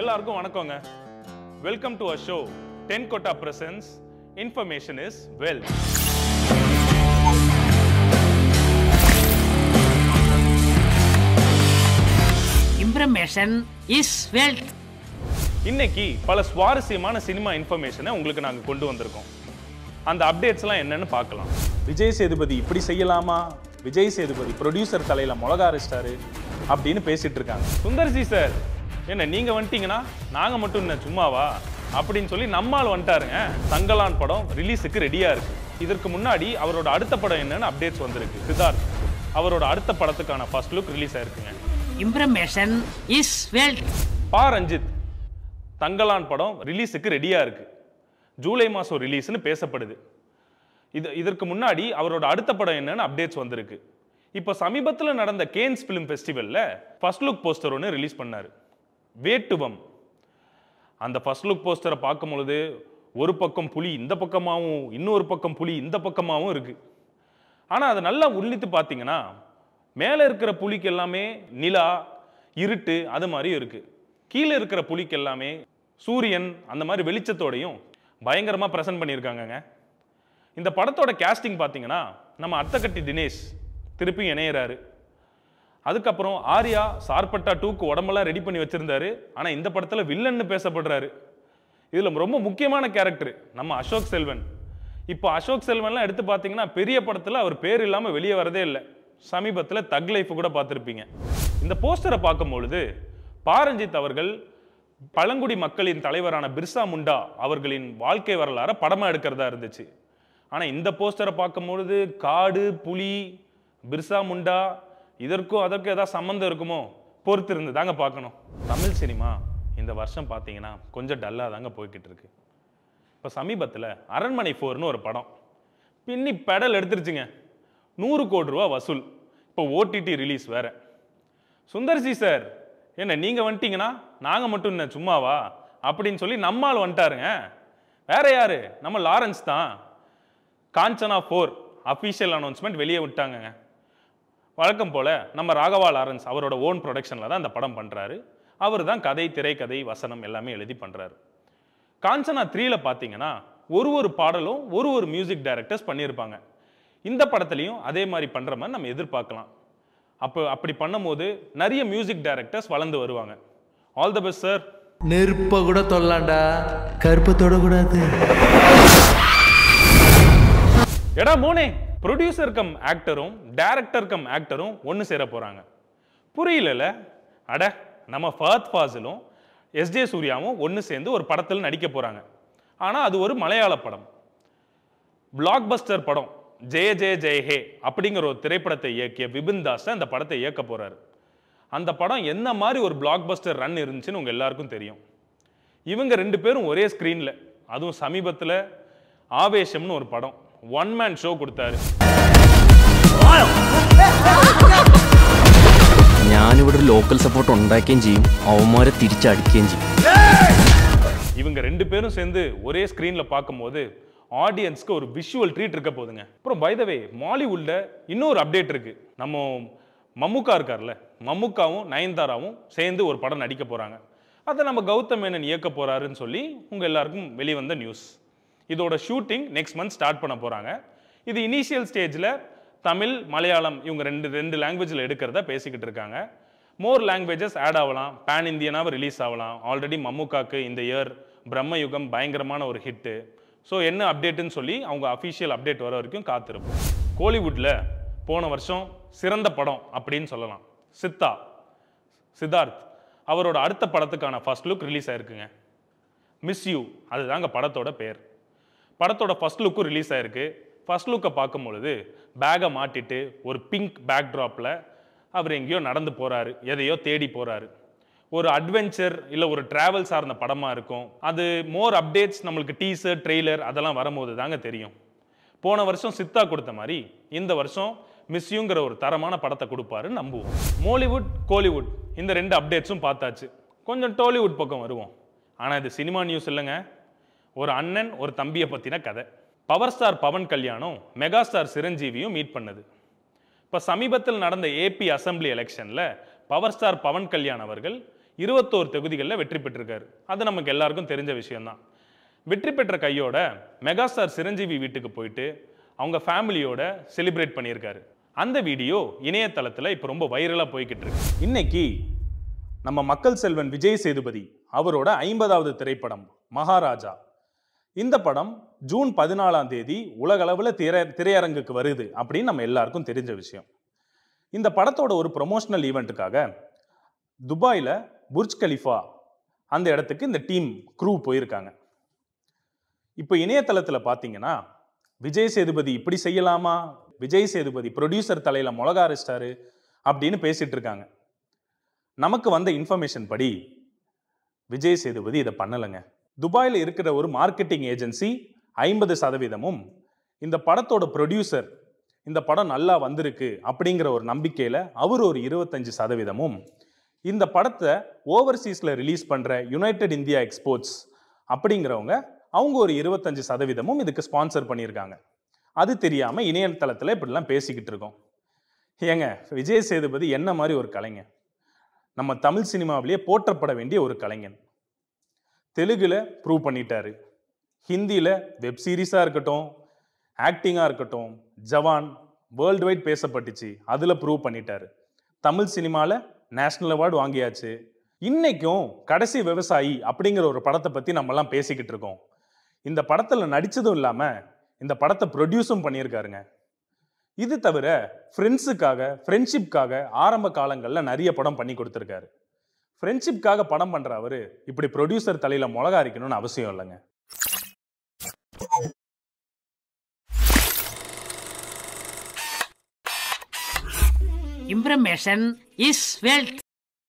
எல்லாருக்கும் வணக்கங்க welcome to a show டென் கோட்டா presents information is well information is wealth இன்னைக்கு பல சுவாரஸ்யமான சினிமா இன்ஃபர்மேஷனை உங்களுக்கு நாங்கள் கொண்டு வந்திருக்கோம் அந்த அப்டேட்ஸ்லாம் என்னன்னு பார்க்கலாம் விஜய் சேதுபதி இப்படி செய்யலாமா விஜய் சேதுபதி ப்ரொடியூசர் தலையில மிளகா அரைச்சிட்டாரு அப்படின்னு பேசிட்டு இருக்காங்க சுந்தர்ஜி சார் என்ன நீங்கள் வந்துட்டீங்கன்னா நாங்கள் மட்டும் என்ன சும்மாவா அப்படின்னு சொல்லி நம்மால் வந்துட்டாருங்க தங்கலான் படம் ரிலீஸுக்கு ரெடியாக இருக்குது இதற்கு முன்னாடி அவரோட அடுத்த படம் என்னன்னு அப்டேட்ஸ் வந்திருக்கு சித்தார்த் அவரோட அடுத்த படத்துக்கான ஃபர்ஸ்ட் லுக் ரிலீஸ் ஆயிருக்குங்க information is well Pa Ranjith Thangalaan படம் ரிலீஸுக்கு ரெடியாக இருக்குது ஜூலை மாதம் ரிலீஸ்னு பேசப்படுது இது இதற்கு முன்னாடி அவரோட அடுத்த படம் என்னன்னு அப்டேட்ஸ் வந்திருக்கு இப்போ சமீபத்தில் நடந்த கேன்ஸ் ஃபிலிம் ஃபெஸ்டிவலில் ஃபர்ஸ்ட் லுக் போஸ்டர் ஒன்று ரிலீஸ் பண்ணார் வேட்டுவம் அந்த ஃபர்ஸ்ட் லுக் போஸ்டரை பார்க்கும் பொழுது ஒரு பக்கம் புலி இந்த பக்கமாகவும் இன்னொரு பக்கம் புலி இந்த பக்கமாகவும் இருக்குது ஆனால் அதை நல்லா உள்ளித்து பார்த்தீங்கன்னா மேலே இருக்கிற புலிக்கு எல்லாமே நிலா இருட்டு அது மாதிரியும் இருக்குது கீழே இருக்கிற புலிக்கு எல்லாமே சூரியன் அந்த மாதிரி வெளிச்சத்தோடையும் பயங்கரமாக ப்ரெசன்ட் பண்ணியிருக்காங்கங்க இந்த படத்தோட கேஸ்டிங் பார்த்தீங்கன்னா நம்ம அத்தக்கட்டி தினேஷ் திருப்பி இணையிறாரு அதுக்கப்புறம் ஆர்யா சார்பட்டா டூக்கு உடம்பெல்லாம் ரெடி பண்ணி வச்சுருந்தாரு ஆனால் இந்த படத்தில் வில்லன்னு பேசப்படுறாரு இதில் ரொம்ப முக்கியமான கேரக்டர் நம்ம அசோக் செல்வன் இப்போ அசோக் செல்வன்லாம் எடுத்து பார்த்தீங்கன்னா பெரிய படத்தில் அவர் பேர் இல்லாமல் வெளியே வரதே இல்லை சமீபத்தில் தக் லைஃப் கூட பார்த்துருப்பீங்க இந்த போஸ்டரை பார்க்கும்பொழுது பாரஞ்சித் அவர்கள் பழங்குடி மக்களின் தலைவரான பிர்சா முண்டா அவர்களின் வாழ்க்கை வரலாறை படமாக எடுக்கிறதா இருந்துச்சு ஆனால் இந்த போஸ்டரை பார்க்கும்பொழுது காடு புலி பிர்சா முண்டா இதற்கும் அதற்கும் ஏதாவது சம்மந்தம் இருக்குமோ பொறுத்து இருந்து தாங்க பார்க்கணும் தமிழ் சினிமா இந்த வருஷம் பார்த்தீங்கன்னா கொஞ்சம் டல்லாக தாங்க போய்கிட்டு இருக்கு இப்போ சமீபத்தில் அரண்மனை ஃபோர்னு ஒரு படம் பின்னி பெடல் எடுத்துருச்சுங்க நூறு கோடி ரூபா வசூல் இப்போ ஓடிடி ரிலீஸ் வேற சுந்தர்சி சார் என்ன நீங்கள் வந்துட்டீங்கன்னா நாங்கள் மட்டும் என்ன சும்மாவா அப்படின்னு சொல்லி நம்மால் வந்துட்டாருங்க வேற யாரு நம்ம லாரன்ஸ் தான் காஞ்சனா ஃபோர் அஃபீஷியல் அனௌன்ஸ்மெண்ட் வெளியே விட்டாங்க வழக்கம் போல் நம்ம ராகவா லாரன்ஸ் அவரோட ஓன் ப்ரொடக்ஷனில் தான் அந்த படம் பண்ணுறாரு அவர் தான் கதை திரைக்கதை வசனம் எல்லாமே எழுதி பண்ணுறாரு காஞ்சனா த்ரீயில் பார்த்தீங்கன்னா ஒரு ஒரு பாடலும் ஒரு ஒரு மியூசிக் டைரக்டர்ஸ் பண்ணியிருப்பாங்க இந்த படத்துலையும் அதே மாதிரி பண்ணுற மாதிரி நம்ம எதிர்பார்க்கலாம் அப்போ அப்படி பண்ணும்போது நிறைய மியூசிக் டைரக்டர்ஸ் வளர்ந்து வருவாங்க ஆல் த பெஸ்ட் சார் நெருப்ப கூட தொல்லாண்டா கருப்பு தொடக்கூடாது எடா மோனே ப்ரொடியூசர் கம் ஆக்டரும் டேரக்டர் கம் ஆக்டரும் ஒன்று சேர போகிறாங்க புரியலல்ல அட நம்ம ஃபர்த் ஃபாசிலும் எஸ்ஜே சூர்யாவும் ஒன்று சேர்ந்து ஒரு படத்தில் நடிக்க போகிறாங்க ஆனால் அது ஒரு மலையாள படம் பிளாக் பஸ்டர் படம் ஜெய ஜெய ஜெய ஹே அப்படிங்கிற ஒரு திரைப்படத்தை இயக்கிய விபின் தாஸ் அந்த படத்தை இயக்க போகிறாரு அந்த படம் என்ன மாதிரி ஒரு பிளாக் பஸ்டர் ரன் இருந்துச்சுன்னு உங்கள் எல்லாருக்கும் தெரியும் இவங்க ரெண்டு பேரும் ஒரே ஸ்க்ரீனில் அதுவும் சமீபத்தில் ஆவேஷம்னு ஒரு படம் ஒன் மேன் ஷோ கொடுத்தாரு ഞാനിവിടെ ഒരു ലോക്കൽ സപ്പോർട്ട് ഉണ്ടാക്കുകയും ചെയ്യും അവന്മാരെ തിരിച്ചടിക്കുകയും ചെയ്യും இவங்க ரெண்டு பேரும் சேர்ந்து ஒரே ஸ்க்ரீனில் பார்க்கும்போது ஆடியன்ஸ்க்கு ஒரு விஷுவல் ட்ரீட் இருக்க போதுங்க அப்புறம் பைதவே மாலிவுட்ல இன்னொரு அப்டேட் இருக்கு நம்ம மம்முக்கா இருக்கார்ல மம்முக்காவும் நயன்தாராவும் சேர்ந்து ஒரு படம் நடிக்க போகிறாங்க அதை நம்ம கௌதம் மேனன் இயக்க போகிறாருன்னு சொல்லி உங்கள் எல்லாருக்கும் வெளிவந்த நியூஸ் இதோட ஷூட்டிங் நெக்ஸ்ட் மந்த் ஸ்டார்ட் பண்ண போகிறாங்க இது இனிஷியல் ஸ்டேஜில் தமிழ் மலையாளம் இவங்க ரெண்டு ரெண்டு லாங்குவேஜில் எடுக்கிறத பேசிக்கிட்டு இருக்காங்க மோர் லாங்குவேஜஸ் ஆட் ஆகலாம் பேன் இந்தியனாக ரிலீஸ் ஆகலாம் ஆல்ரெடி மம்முக்காக்கு இந்த இயர் பிரம்மயுகம் பயங்கரமான ஒரு ஹிட்டு ஸோ என்ன அப்டேட்டுன்னு சொல்லி அவங்க அஃபிஷியல் அப்டேட் வர வரைக்கும் காத்திருப்போம் கோலிவுட்டில் போன வருஷம் சிறந்த படம் அப்படின்னு சொல்லலாம் சித்தா சித்தார்த் அவரோட அடுத்த படத்துக்கான ஃபர்ஸ்ட் லுக் ரிலீஸ் ஆயிருக்குங்க மிஸ் யூ அதுதாங்க படத்தோட பேர் படத்தோட ஃபஸ்ட் லுக்கும் ரிலீஸ் ஆகிருக்கு ஃபஸ்ட் லுக்கை பார்க்கும்பொழுது பேகை மாட்டிட்டு ஒரு பிங்க் பேக் ட்ராப்பில் அவர் எங்கேயோ நடந்து போகிறாரு எதையோ தேடி போகிறாரு ஒரு அட்வென்ச்சர் இல்லை ஒரு ட்ராவல் சார்ந்த படமாக இருக்கும் அது மோர் அப்டேட்ஸ் நம்மளுக்கு டீசர் ட்ரெய்லர் அதெல்லாம் வரும்போது தாங்க தெரியும் போன வருஷம் சித்தா கொடுத்த மாதிரி இந்த வருஷம் மிஸ்யூங்கிற ஒரு தரமான படத்தை கொடுப்பாருன்னு நம்புவோம் மோலிவுட் கோலிவுட் இந்த ரெண்டு அப்டேட்ஸும் பார்த்தாச்சு கொஞ்சம் டோலிவுட் பக்கம் வருவோம் ஆனால் இது சினிமா நியூஸ் இல்லைங்க ஒரு அண்ணன் ஒரு தம்பியை பற்றின கதை பவர் ஸ்டார் பவன் கல்யாணம் மெகா ஸ்டார் சிரஞ்சீவியும் மீட் பண்ணுது இப்போ சமீபத்தில் நடந்த ஏபி அசம்பிளி எலெக்ஷனில் பவர் ஸ்டார் பவன் கல்யாண் அவர்கள் இருபத்தோரு தொகுதிகளில் வெற்றி பெற்றிருக்காரு அது நமக்கு எல்லாருக்கும் தெரிஞ்ச விஷயம்தான் வெற்றி பெற்ற கையோட மெகா ஸ்டார் சிரஞ்சீவி வீட்டுக்கு போயிட்டு அவங்க ஃபேமிலியோட செலிப்ரேட் பண்ணியிருக்காரு அந்த வீடியோ இணையதளத்தில் இப்போ ரொம்ப வைரலாக போய்கிட்டு இருக்கு இன்னைக்கு நம்ம மக்கள் செல்வன் விஜய் சேதுபதி அவரோட ஐம்பதாவது திரைப்படம் மகாராஜா இந்த படம் ஜூன் பதினாலாம் தேதி உலகளவில் திரை திரையரங்குக்கு வருது அப்படின்னு நம்ம எல்லாருக்கும் தெரிஞ்ச விஷயம் இந்த படத்தோட ஒரு ப்ரொமோஷனல் ஈவெண்ட்டுக்காக துபாயில் புர்ஜ் கலிஃபா அந்த இடத்துக்கு இந்த டீம் க்ரூ போயிருக்காங்க இப்போ இணையதளத்தில் பார்த்தீங்கன்னா விஜய் சேதுபதி இப்படி செய்யலாமா விஜய் சேதுபதி ப்ரொடியூசர் தலையில் மிளகா அரைச்சிட்டாரு அப்படின்னு பேசிகிட்டு இருக்காங்க நமக்கு வந்த இன்ஃபர்மேஷன் படி விஜய் சேதுபதி இதை பண்ணலைங்க துபாயில் இருக்கிற ஒரு மார்க்கெட்டிங் ஏஜென்சி ஐம்பது சதவீதமும் இந்த படத்தோட ப்ரொடியூசர் இந்த படம் நல்லா வந்திருக்கு அப்படிங்கிற ஒரு நம்பிக்கையில் அவர் ஒரு இருபத்தஞ்சி சதவீதமும் இந்த படத்தை ஓவர்சீஸில் ரிலீஸ் பண்ணுற யுனைடெட் இந்தியா எக்ஸ்போர்ட்ஸ் அப்படிங்கிறவங்க அவங்க ஒரு இருபத்தஞ்சி சதவீதமும் இதுக்கு ஸ்பான்சர் பண்ணியிருக்காங்க அது தெரியாமல் இணையதளத்தில் இப்படிலாம் பேசிக்கிட்டு இருக்கோம் ஏங்க விஜய் சேதுபதி என்ன மாதிரி ஒரு கலைஞன் நம்ம தமிழ் சினிமாவிலேயே போற்றப்பட வேண்டிய ஒரு கலைஞன் தெலுங்கில் ப்ரூவ் பண்ணிட்டாரு ஹிந்தியில் வெப் சீரிஸாக இருக்கட்டும் ஆக்டிங்காக இருக்கட்டும் ஜவான் வேர்ல்டு வைட் பேசப்பட்டுச்சு அதில் ப்ரூவ் பண்ணிட்டாரு தமிழ் சினிமாவில் நேஷ்னல் அவார்டு வாங்கியாச்சு இன்னைக்கும் கடைசி விவசாயி அப்படிங்கிற ஒரு படத்தை பற்றி நம்மலாம் பேசிக்கிட்டு இருக்கோம் இந்த படத்தில் நடித்ததும் இல்லாமல் இந்த படத்தை ப்ரொடியூஸும் பண்ணியிருக்காருங்க இது தவிர ஃப்ரெண்ட்ஸுக்காக ஃப்ரெண்ட்ஷிப்காக ஆரம்ப காலங்களில் நிறைய படம் பண்ணி கொடுத்துருக்காரு ஃப்ரெண்ட்ஷிப்காக படம் பண்ணுற அவர் இப்படி ப்ரொடியூசர் தலையில் மிளகா அரைக்கணும்னு அவசியம் இல்லைங்க இம்ப்ரமேஷன் இஸ் வெல்த்